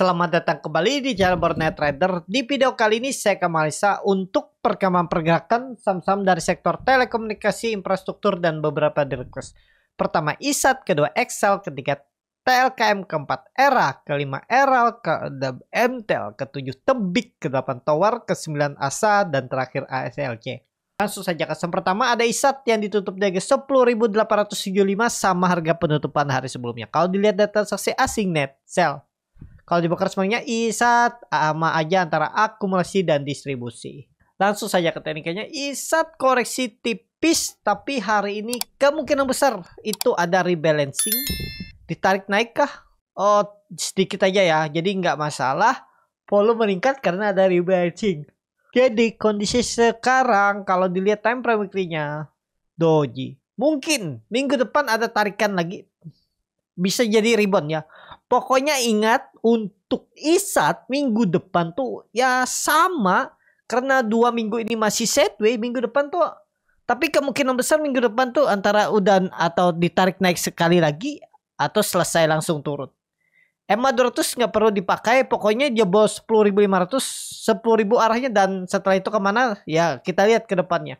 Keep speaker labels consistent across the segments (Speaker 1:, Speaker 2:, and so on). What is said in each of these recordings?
Speaker 1: Selamat datang kembali di channel Bornet Trader. Di video kali ini saya akan analisa untuk perkembangan pergerakan saham-saham dari sektor telekomunikasi, infrastruktur, dan beberapa di Pertama ISAT, kedua Excel, ketiga TLKM, keempat ERA, kelima ERAL, ke MTL, ketujuh Tebik, ke kedelapan Tower, ke sembilan ASA, dan terakhir ASLC. Langsung saja ke saham pertama ada ISAT yang ditutup di harga 10.875 sama harga penutupan hari sebelumnya. Kalau dilihat data saksi asing net sell kalau dibakar semuanya ISAT sama aja antara akumulasi dan distribusi. Langsung saja ke tekniknya ISAT koreksi tipis tapi hari ini kemungkinan besar itu ada rebalancing. Ditarik naik kah? Oh sedikit aja ya jadi nggak masalah. Volume meningkat karena ada rebalancing. Jadi kondisi sekarang kalau dilihat time frame weekly-nya Doji. Mungkin minggu depan ada tarikan lagi. Bisa jadi rebound ya. Pokoknya ingat untuk Isat minggu depan tuh ya sama karena dua minggu ini masih setway minggu depan tuh tapi kemungkinan besar minggu depan tuh antara udan atau ditarik naik sekali lagi atau selesai langsung turun. M200 nggak perlu dipakai, pokoknya dia bawa 10.500, 10.000 arahnya dan setelah itu kemana ya kita lihat ke depannya.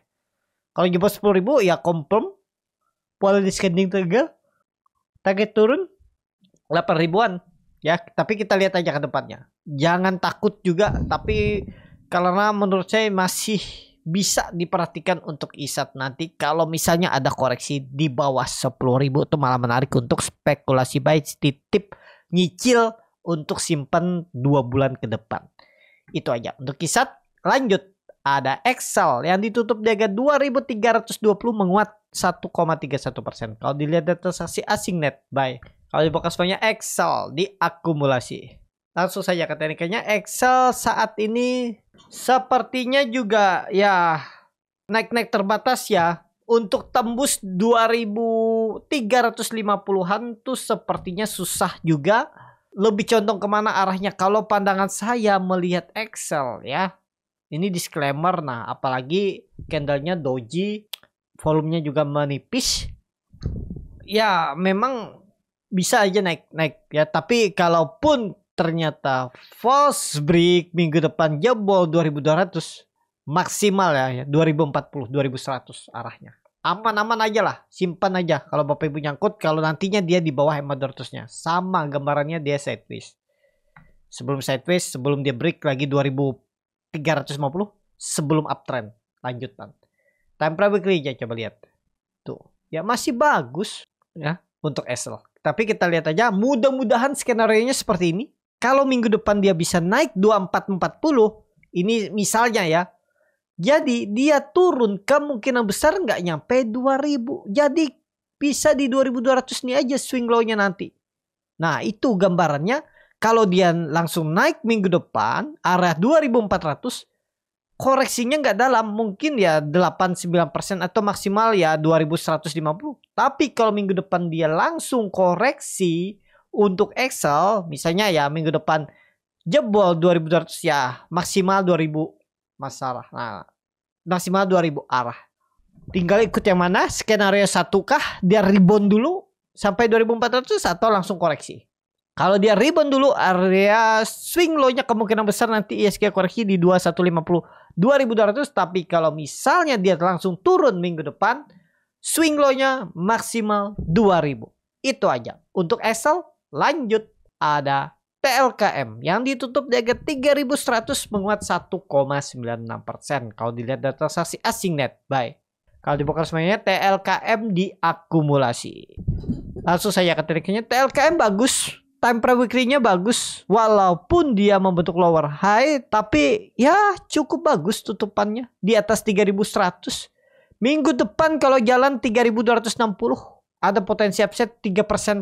Speaker 1: Kalau dia bawa 10.000 ya confirm, pola di scanning tegal, target turun, delapan ribuan ya tapi kita lihat aja ke depannya jangan takut juga tapi karena menurut saya masih bisa diperhatikan untuk isat nanti kalau misalnya ada koreksi di bawah ribu, itu malah menarik untuk spekulasi baik titip nyicil untuk simpan dua bulan ke depan. Itu aja untuk iset. Lanjut ada Excel yang ditutup di harga 2320 menguat 1,31%. Kalau dilihat dari transaksi asing net buy kalau di bekas punya Excel diakumulasi. Langsung saja ke tekniknya Excel saat ini sepertinya juga ya naik-naik terbatas ya untuk tembus 2350-an tuh sepertinya susah juga. Lebih condong kemana arahnya kalau pandangan saya melihat Excel ya. Ini disclaimer nah apalagi candlenya doji volumenya juga menipis. Ya memang bisa aja naik naik ya tapi kalaupun ternyata false break minggu depan jebol 2200 maksimal ya, ya 2040 2100 arahnya aman-aman aja lah simpan aja kalau bapak ibu nyangkut kalau nantinya dia di bawah EMA 200 nya sama gambarannya dia sideways sebelum sideways sebelum dia break lagi 2350 sebelum uptrend lanjutan time frame weekly aja coba lihat tuh ya masih bagus ya untuk sl tapi kita lihat aja mudah-mudahan skenario nya seperti ini. Kalau minggu depan dia bisa naik 2440 ini misalnya ya. Jadi dia turun kemungkinan besar nggak nyampe 2000. Jadi bisa di 2200 ini aja swing low-nya nanti. Nah itu gambarannya kalau dia langsung naik minggu depan arah 2400 koreksinya nggak dalam mungkin ya 8-9% atau maksimal ya 2150 tapi kalau minggu depan dia langsung koreksi untuk Excel misalnya ya minggu depan jebol 2200 ya maksimal 2000 masalah nah maksimal 2000 arah tinggal ikut yang mana skenario satu kah dia rebound dulu sampai 2400 atau langsung koreksi kalau dia rebound dulu area swing low-nya kemungkinan besar nanti ISG koreksi di 2150 2200 tapi kalau misalnya dia langsung turun minggu depan swing low-nya maksimal 2000. Itu aja. Untuk Excel lanjut ada PLKM yang ditutup di harga 3100 menguat 1,96%. Kalau dilihat dari transaksi asing net buy. Kalau di semuanya TLKM diakumulasi. Langsung saya ke triknya TLKM bagus time pre weekly-nya bagus walaupun dia membentuk lower high tapi ya cukup bagus tutupannya di atas 3100. Minggu depan kalau jalan 3260 ada potensi upset 3% 4%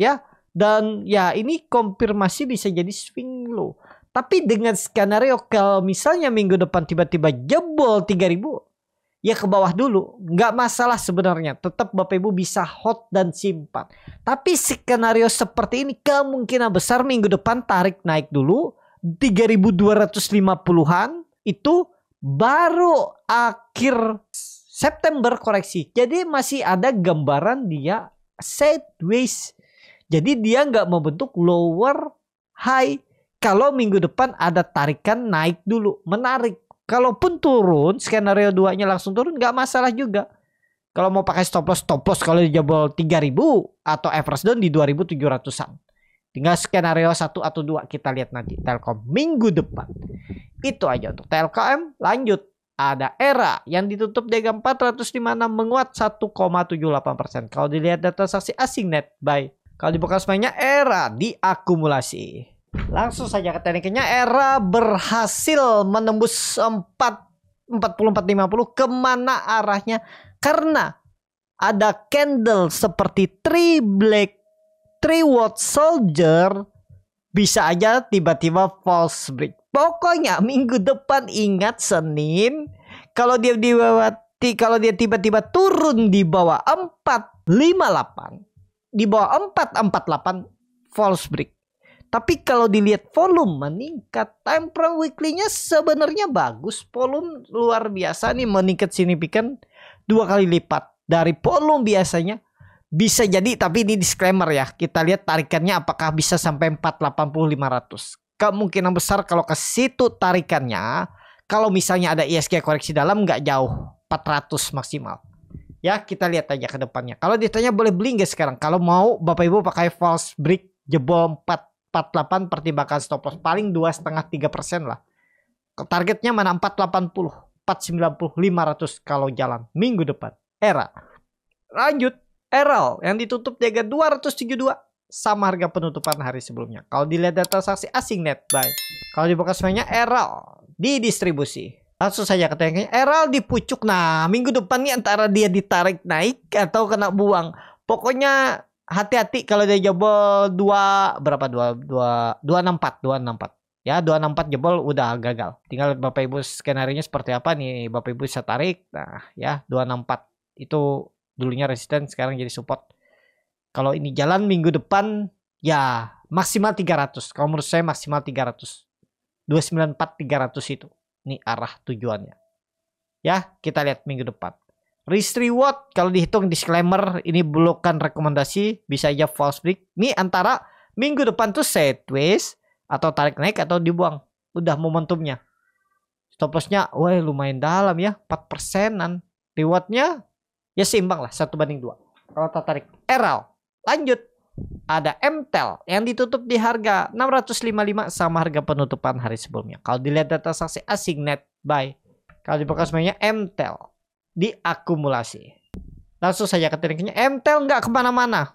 Speaker 1: ya dan ya ini konfirmasi bisa jadi swing low. Tapi dengan skenario kalau misalnya minggu depan tiba-tiba jebol 3000 ya ke bawah dulu. Nggak masalah sebenarnya. Tetap Bapak Ibu bisa hot dan simpan. Tapi skenario seperti ini kemungkinan besar minggu depan tarik naik dulu. 3250-an itu baru akhir September koreksi. Jadi masih ada gambaran dia sideways. Jadi dia nggak membentuk lower high. Kalau minggu depan ada tarikan naik dulu, menarik Kalaupun turun, skenario 2-nya langsung turun nggak masalah juga. Kalau mau pakai stop loss, stop loss kalau di jebol 3000 atau average down di 2700-an. Tinggal skenario 1 atau 2 kita lihat nanti Telkom minggu depan. Itu aja untuk Telkom. Lanjut ada era yang ditutup di 456 menguat 1,78%. Kalau dilihat data saksi asing net buy. Kalau dibuka semuanya era diakumulasi. Langsung saja ke tekniknya Era berhasil menembus 4 4450 kemana arahnya karena ada candle seperti Three Black Three watch Soldier bisa aja tiba-tiba false break. Pokoknya minggu depan ingat Senin kalau dia di kalau dia tiba-tiba turun di bawah 458 di bawah 448 false break tapi kalau dilihat volume meningkat, time per weekly-nya sebenarnya bagus. Volume luar biasa nih meningkat signifikan dua kali lipat dari volume biasanya. Bisa jadi tapi ini disclaimer ya. Kita lihat tarikannya apakah bisa sampai 480 500. Kemungkinan besar kalau ke situ tarikannya kalau misalnya ada ISG e koreksi dalam nggak jauh 400 maksimal. Ya kita lihat aja ke depannya. Kalau ditanya boleh beli nggak sekarang? Kalau mau Bapak Ibu pakai false break jebol 4 48 pertimbangan stop loss paling dua setengah tiga persen lah targetnya mana 480 490 500 kalau jalan minggu depan era lanjut Errol yang ditutup jaga 272 sama harga penutupan hari sebelumnya. Kalau dilihat data saksi asing net buy. Kalau dibuka semuanya Errol di distribusi. Langsung saja katanya Errol dipucuk. Nah minggu depan nih antara dia ditarik naik atau kena buang. Pokoknya hati-hati kalau dia jebol dua berapa dua dua dua enam empat dua enam empat ya dua enam empat jebol udah gagal tinggal bapak ibu skenario seperti apa nih bapak ibu bisa tarik nah ya dua enam empat itu dulunya resisten sekarang jadi support kalau ini jalan minggu depan ya maksimal tiga ratus kalau menurut saya maksimal tiga ratus dua sembilan empat tiga ratus itu nih arah tujuannya ya kita lihat minggu depan Risk reward kalau dihitung disclaimer ini bukan rekomendasi bisa aja false break. Ini antara minggu depan tuh sideways atau tarik naik atau dibuang. Udah momentumnya. Stop lossnya wah lumayan dalam ya 4 persenan. Rewardnya ya seimbang lah satu banding dua. Kalau tarik eral lanjut ada MTEL yang ditutup di harga 655 sama harga penutupan hari sebelumnya. Kalau dilihat data saksi asing net buy, kalau di semuanya MTEL diakumulasi. Langsung saja ke trackingnya. MTEL nggak kemana-mana.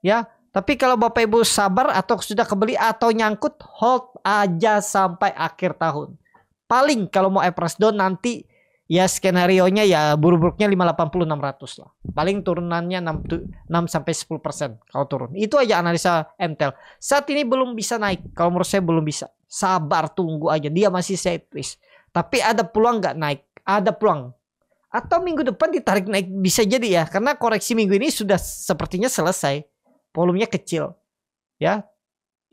Speaker 1: Ya, tapi kalau Bapak Ibu sabar atau sudah kebeli atau nyangkut, hold aja sampai akhir tahun. Paling kalau mau average down nanti ya skenario-nya ya buruk-buruknya 580 600 lah. Paling turunannya 6 6 sampai 10% kalau turun. Itu aja analisa MTEL. Saat ini belum bisa naik. Kalau menurut saya belum bisa. Sabar tunggu aja. Dia masih sideways. Tapi ada peluang nggak naik? Ada peluang atau minggu depan ditarik naik bisa jadi ya karena koreksi minggu ini sudah sepertinya selesai volumenya kecil ya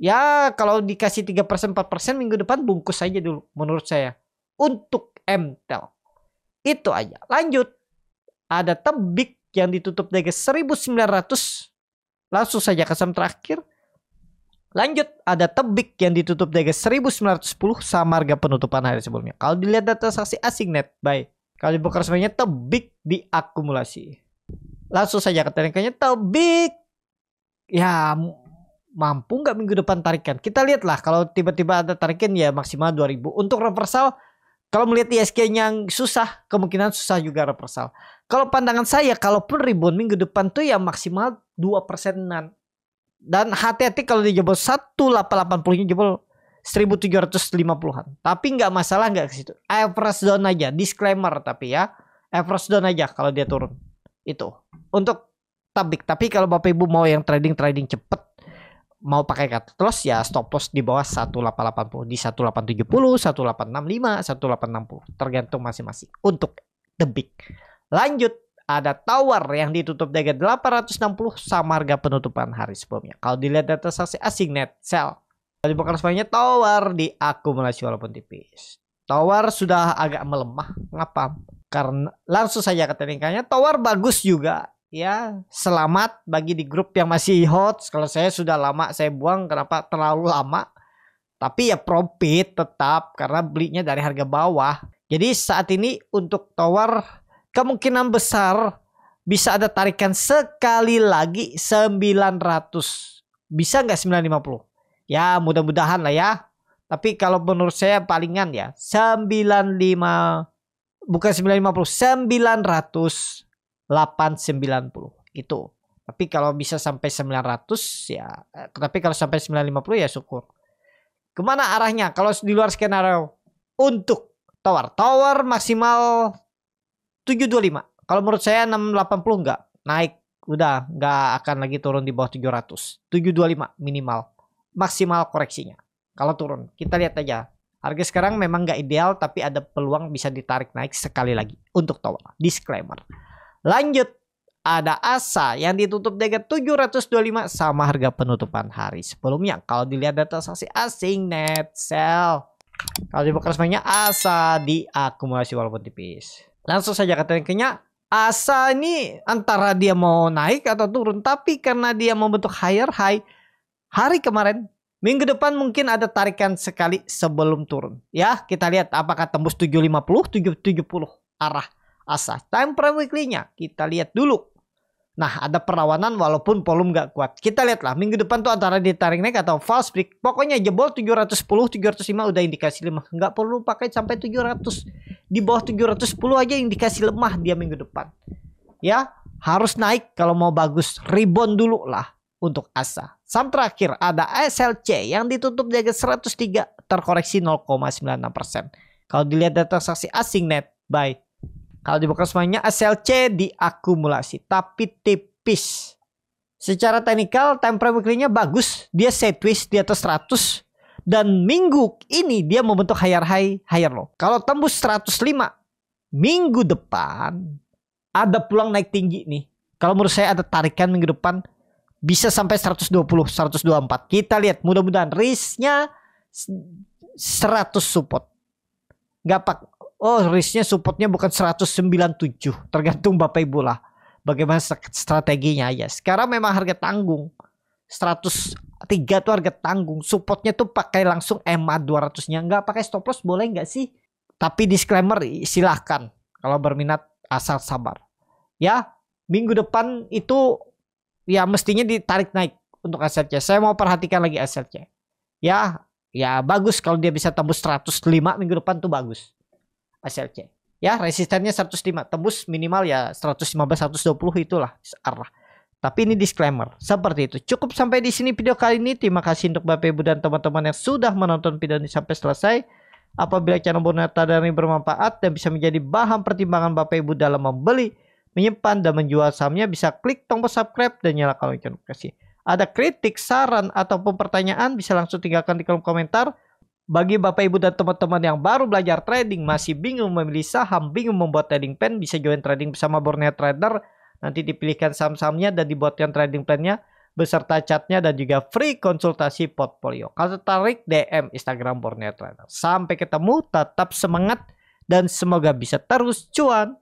Speaker 1: ya kalau dikasih 3% 4% minggu depan bungkus saja dulu menurut saya untuk MTEL itu aja lanjut ada tebik yang ditutup dari 1900 langsung saja ke saham terakhir Lanjut ada tebik yang ditutup ratus 1910 sama harga penutupan hari sebelumnya. Kalau dilihat data saksi asing net, bye. Kalau dibongkar semuanya tebik diakumulasi. Langsung saja ke tekniknya tebik. Ya mampu nggak minggu depan tarikan? Kita lihatlah kalau tiba-tiba ada tarikan ya maksimal 2000. Untuk reversal kalau melihat ISK yang susah, kemungkinan susah juga reversal. Kalau pandangan saya, kalaupun rebound minggu depan tuh ya maksimal 2 persenan. Dan hati-hati kalau dijebol 1880-nya jebol 1750-an. Tapi nggak masalah nggak ke situ. everest down aja, disclaimer tapi ya. everest down aja kalau dia turun. Itu. Untuk tabik. Tapi kalau Bapak Ibu mau yang trading-trading cepet mau pakai cut loss ya stop loss di bawah 1880 di 1870, 1865, 1860 tergantung masing-masing untuk the big. Lanjut ada tower yang ditutup dengan 860 sama harga penutupan hari sebelumnya. Kalau dilihat data saksi asing net sell Tadi bukan semuanya Tower di akumulasi walaupun tipis. Tower sudah agak melemah. Ngapa? Karena langsung saja ke teknikanya. Tower bagus juga. Ya, selamat bagi di grup yang masih hot. Kalau saya sudah lama saya buang kenapa terlalu lama. Tapi ya profit tetap karena belinya dari harga bawah. Jadi saat ini untuk tower kemungkinan besar bisa ada tarikan sekali lagi 900. Bisa nggak 950? Ya mudah-mudahan lah ya. Tapi kalau menurut saya palingan ya 95 bukan 950 sembilan puluh itu. Tapi kalau bisa sampai 900 ya eh, tapi kalau sampai 950 ya syukur. Kemana arahnya kalau di luar skenario untuk tower? Tower maksimal 725. Kalau menurut saya 680 enggak naik udah enggak akan lagi turun di bawah 700 725 minimal maksimal koreksinya kalau turun. Kita lihat aja. Harga sekarang memang nggak ideal tapi ada peluang bisa ditarik naik sekali lagi untuk tolong Disclaimer. Lanjut ada ASA yang ditutup dengan 725 sama harga penutupan hari sebelumnya. Kalau dilihat data saksi asing net sell. Kalau dibuka resmenya ASA diakumulasi walaupun tipis. Langsung saja ke ASA ini antara dia mau naik atau turun tapi karena dia membentuk higher high hari kemarin. Minggu depan mungkin ada tarikan sekali sebelum turun. Ya, kita lihat apakah tembus 750, 770 arah asa. Time frame weekly-nya kita lihat dulu. Nah, ada perlawanan walaupun volume gak kuat. Kita lihatlah minggu depan tuh antara ditarik naik atau false break. Pokoknya jebol 710, 705 udah indikasi lemah. Gak perlu pakai sampai 700. Di bawah 710 aja indikasi lemah dia minggu depan. Ya, harus naik kalau mau bagus. Rebound dulu lah untuk ASA. Saham terakhir ada SLC yang ditutup di harga 103 terkoreksi 0,96%. Kalau dilihat data transaksi asing net buy. Kalau di semuanya SLC diakumulasi tapi tipis. Secara teknikal time frame weekly-nya bagus, dia sideways di atas 100 dan minggu ini dia membentuk higher high, higher low. Kalau tembus 105 minggu depan ada pulang naik tinggi nih. Kalau menurut saya ada tarikan minggu depan bisa sampai 120 124 kita lihat mudah-mudahan risknya 100 support nggak pak oh risknya supportnya bukan 197 tergantung bapak ibu lah bagaimana strateginya ya sekarang memang harga tanggung 103 tuh harga tanggung supportnya tuh pakai langsung EMA 200 nya nggak pakai stop loss boleh nggak sih tapi disclaimer silahkan kalau berminat asal sabar ya minggu depan itu ya mestinya ditarik naik untuk asetnya. Saya mau perhatikan lagi asetnya. Ya, ya bagus kalau dia bisa tembus 105 minggu depan tuh bagus. Asetnya. Ya, resistennya 105, tembus minimal ya 115 120 itulah arah. Tapi ini disclaimer, seperti itu. Cukup sampai di sini video kali ini. Terima kasih untuk Bapak Ibu dan teman-teman yang sudah menonton video ini sampai selesai. Apabila channel Bonata dan ini bermanfaat dan bisa menjadi bahan pertimbangan Bapak Ibu dalam membeli menyimpan dan menjual sahamnya bisa klik tombol subscribe dan nyalakan lonceng notifikasi. Ada kritik, saran, ataupun pertanyaan bisa langsung tinggalkan di kolom komentar. Bagi Bapak Ibu dan teman-teman yang baru belajar trading, masih bingung memilih saham, bingung membuat trading plan, bisa join trading bersama Borneo Trader. Nanti dipilihkan saham-sahamnya dan dibuatkan trading plannya beserta chatnya dan juga free konsultasi portfolio. Kalau tertarik DM Instagram Borneo Trader. Sampai ketemu, tetap semangat dan semoga bisa terus cuan.